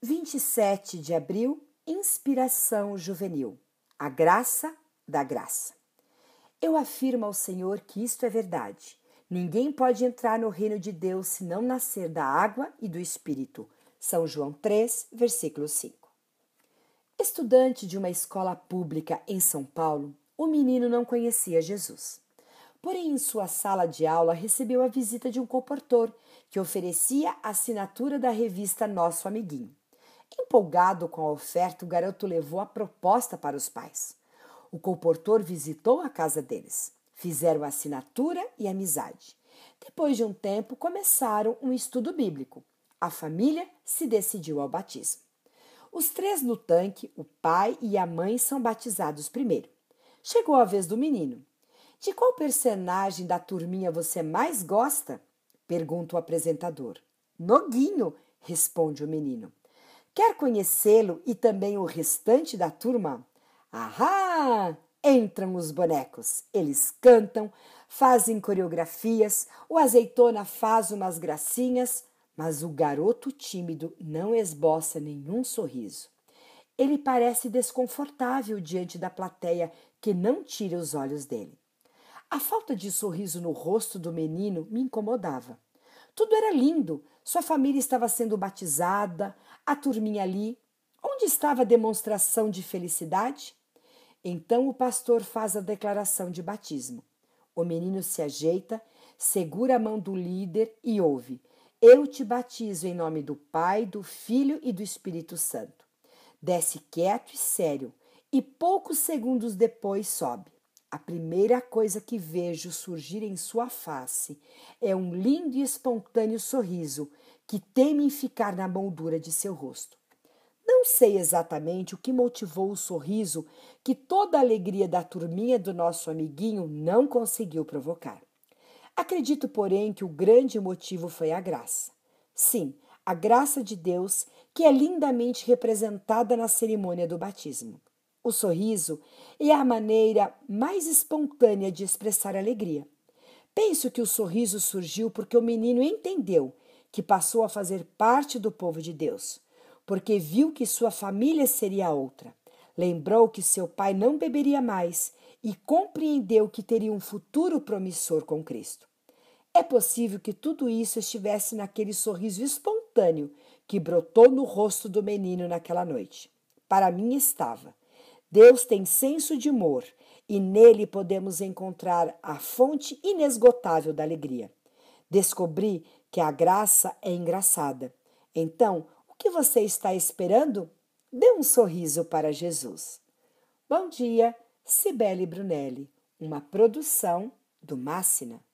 27 de abril, inspiração juvenil. A graça da graça. Eu afirmo ao Senhor que isto é verdade. Ninguém pode entrar no reino de Deus se não nascer da água e do espírito. São João 3, versículo 5. Estudante de uma escola pública em São Paulo, o menino não conhecia Jesus. Porém, em sua sala de aula, recebeu a visita de um comportor que oferecia a assinatura da revista Nosso Amiguinho. Empolgado com a oferta, o garoto levou a proposta para os pais. O comportor visitou a casa deles. Fizeram assinatura e amizade. Depois de um tempo, começaram um estudo bíblico. A família se decidiu ao batismo. Os três no tanque, o pai e a mãe, são batizados primeiro. Chegou a vez do menino. De qual personagem da turminha você mais gosta? pergunta o apresentador. Noguinho, responde o menino. Quer conhecê-lo e também o restante da turma? Ahá! Entram os bonecos. Eles cantam, fazem coreografias, o azeitona faz umas gracinhas, mas o garoto tímido não esboça nenhum sorriso. Ele parece desconfortável diante da plateia que não tira os olhos dele. A falta de sorriso no rosto do menino me incomodava. Tudo era lindo. Sua família estava sendo batizada, a turminha ali. Onde estava a demonstração de felicidade? Então o pastor faz a declaração de batismo. O menino se ajeita, segura a mão do líder e ouve: Eu te batizo em nome do Pai, do Filho e do Espírito Santo. Desce quieto e sério, e poucos segundos depois sobe. A primeira coisa que vejo surgir em sua face é um lindo e espontâneo sorriso que teme em ficar na moldura de seu rosto. Não sei exatamente o que motivou o sorriso que toda a alegria da turminha do nosso amiguinho não conseguiu provocar. Acredito, porém, que o grande motivo foi a graça. Sim, a graça de Deus, que é lindamente representada na cerimônia do batismo. O sorriso é a maneira mais espontânea de expressar alegria. Penso que o sorriso surgiu porque o menino entendeu que passou a fazer parte do povo de Deus, porque viu que sua família seria outra. Lembrou que seu pai não beberia mais e compreendeu que teria um futuro promissor com Cristo. É possível que tudo isso estivesse naquele sorriso espontâneo que brotou no rosto do menino naquela noite. Para mim estava. Deus tem senso de humor e nele podemos encontrar a fonte inesgotável da alegria. Descobri que a graça é engraçada. Então, o que você está esperando? Dê um sorriso para Jesus. Bom dia, Cibele Brunelli, uma produção do Máxina.